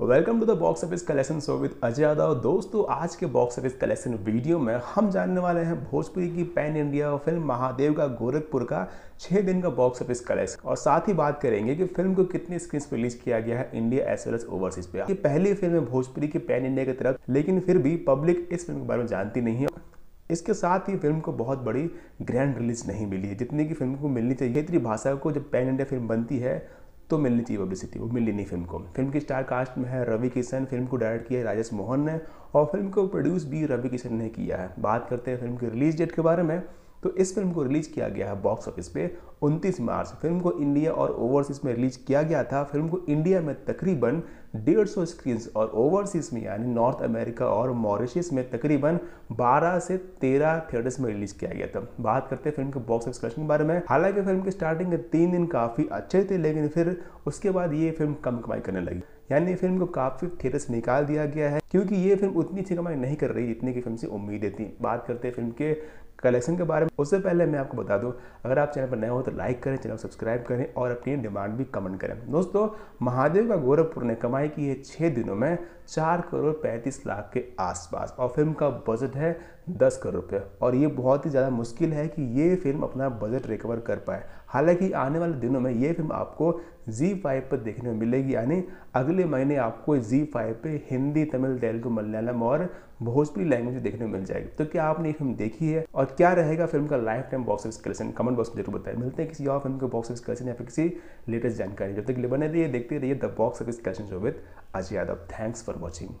welcome to the box office collection show with Ajay Yadav दोस्तों आज के बॉक्स ऑफिस कलेक्शन वीडियो में हम जानने वाले हैं भोजपुरी की पैन इंडिया फिल्म महादेव का गोरखपुर का छः दिन का बॉक्स ऑफिस कलेक्शन और साथ ही बात करेंगे कि फिल्म को कितने स्क्रीन रिलीज किया गया है India as well as overseas पे पहली फिल्म है भोजपुरी की पैन इंडिया की तरफ लेकिन फिर भी पब्लिक इस फिल्म के बारे में जानती नहीं है इसके साथ ही फिल्म को बहुत बड़ी ग्रैंड रिलीज नहीं मिली है जितनी की फिल्म को मिलनी चाहिए क्षेत्रीय भाषा को जब पैन इंडिया फिल्म बनती है तो मिलनी चाहिए पब्लिसिटी वो मिली नहीं फिल्म को फिल्म की स्टार कास्ट में है रवि किशन फिल्म को डायरेक्ट किया है राजेश मोहन ने और फिल्म को प्रोड्यूस भी रवि किशन ने किया है बात करते हैं फिल्म की रिलीज डेट के बारे में तो इस फिल्म को रिलीज किया गया है बॉक्स ऑफिस पे 29 मार्च फिल्म को इंडिया और ओवरसीज में रिलीज किया गया था फिल्म को इंडिया में तकरीबन डेढ़ सौ स्क्रीन और ओवरसीज में यानी नॉर्थ अमेरिका और मॉरिशस में तकरीबन 12 से 13 थिएटर्स में रिलीज किया गया था बात करते हैं फिल्म के बॉक्स ऑफिस कलेक्शन के बारे में हालांकि फिल्म की स्टार्टिंग के तीन दिन काफ़ी अच्छे थे लेकिन फिर उसके बाद ये फिल्म कम कमाई करने लगी यानी फिल्म को काफ़ी थिएटर से निकाल दिया गया है क्योंकि ये फिल्म उतनी अच्छी कमाई नहीं कर रही जितनी की फिल्म से उम्मीदें थी बात करते हैं फिल्म के कलेक्शन के बारे में उससे पहले मैं आपको बता दूं अगर आप चैनल पर नए हो तो लाइक करें चैनल सब्सक्राइब करें और अपनी डिमांड भी कमेंट करें दोस्तों महादेव का गोरखपुर ने कमाई की है छः दिनों में चार करोड़ पैंतीस लाख के आसपास और फिल्म का बजट है दस करोड़ रुपये और ये बहुत ही ज़्यादा मुश्किल है कि ये फिल्म अपना बजट रिकवर कर पाए हालांकि आने वाले दिनों में ये फिल्म आपको जी फाइव पर देखने में मिलेगी यानी अगले महीने आपको जी फाइव पर हिंदी तमिल तेलुगु मलयालम और भोजपुरी लैंग्वेज देखने में मिल जाएगी तो क्या आपने ये फिल्म देखी है और क्या रहेगा फिल्म का life time box office collection comment box में जरूर बताएं मिलते हैं किसी और फिल्म के बॉक्स ऑफिस कलेक्शन या फिर किसी लेटेस्ट जानकारी जब तक बने रहिए देखते रहिए the box office collection show with Ajay Yadav thanks for watching